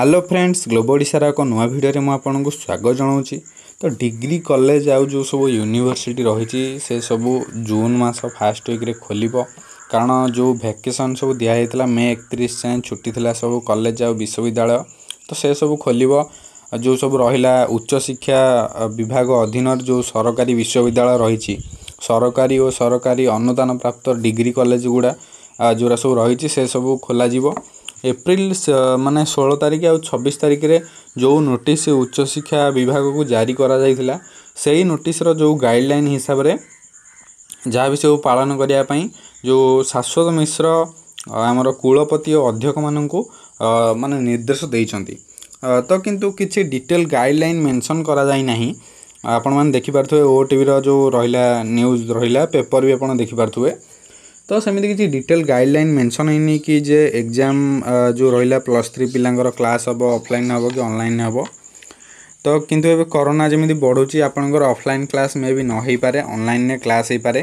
hello friends global ओडार एक नुआ video म आपणको स्वागत जनाऊँ तो डिग्री कलेज रही से सब जून मास फास्ट खोल कारण जो भ्याकेसन सब दिइला मे छुट्टी एकतिस सब थालेज आ विश्वविद्यालय सब सबै जो सब र उच्च शिक्षा विभाग अधीनर जो सरकारी विश्वविद्यालय सरकारी सरकारी अनुदान प्राप्त डिग्री कलेज गुडा सब सब सबै खोलियो एप्रिल मानने षोह तारिख आ छबिश तारिख में जो नोटिस उच्चशिक्षा विभाग को जारी कर सही नोटिस जो गाइडल हिसाब से जहाँ भी सब पालन करने जो शाश्वत मिश्र आम कुलपति अध्यक्ष मान मान निर्देश दे तो कितु किसी डिटेल गाइडल मेनसन कर आपण मैंने देखिपे ओ टीवी जो रहा न्यूज रहा पेपर भी आप देखिपे ତ ସେମିତି କିଛି ଡିଟେଲ୍ ଗାଇଡ଼ଲାଇନ୍ ମେନସନ୍ ହେଇନି କି ଯେ ଏକ୍ଜାମ୍ ଯେଉଁ ରହିଲା ପ୍ଲସ୍ ଥ୍ରୀ ପିଲାଙ୍କର କ୍ଲାସ୍ ହେବ ଅଫଲାଇନ୍ ହେବ କି ଅନଲାଇନ୍ ହେବ ତ କିନ୍ତୁ ଏବେ କରୋନା ଯେମିତି ବଢ଼ୁଛି ଆପଣଙ୍କର ଅଫଲାଇନ୍ କ୍ଲାସ୍ ମେ ବି ନ ହେଇପାରେ ଅନଲାଇନ୍ରେ କ୍ଲାସ୍ ହେଇପାରେ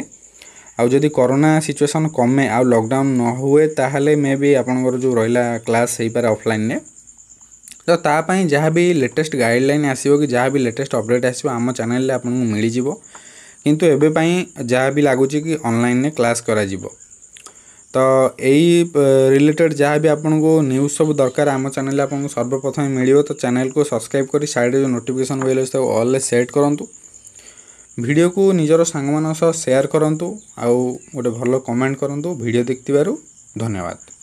ଆଉ ଯଦି କରୋନା ସିଚୁଏସନ୍ କମେ ଆଉ ଲକଡାଉନ୍ ନ ହୁଏ ତାହେଲେ ମେ ବି ଆପଣଙ୍କର ଯେଉଁ ରହିଲା କ୍ଲାସ୍ ହେଇପାରେ ଅଫଲାଇନ୍ରେ ତ ତା ପାଇଁ ଯାହା ବି लेटेस्ट ଗାଇଡ଼ଲାଇନ୍ ଆସିବ କି ଯାହା ବି ଲେଟେଷ୍ଟ ଅପଡ଼େଟ୍ ଆସିବ ଆମ ଚ୍ୟାନେଲ୍ରେ ଆପଣଙ୍କୁ ମିଳିଯିବ কিন্তু এবে পাই যাহা বি লাগু চি কি অনলাইন নে ক্লাস করা জিবো তো এই रिलेटेड যাহা বি আপনগো নিউ সব দরকার আম চ্যানেল আপনগো সর্বপ্রথম মেলিব তো চ্যানেল কো সাবস্ক্রাইব করি সাইড নোটিফিকেশন ওয়েলেস তো অল সেট করন্ত ভিডিও কো নিজর সঙ্গমান সহ শেয়ার করন্ত আ ভালো কমেন্ট করন্ত ভিডিও দেখতিবারু ধন্যবাদ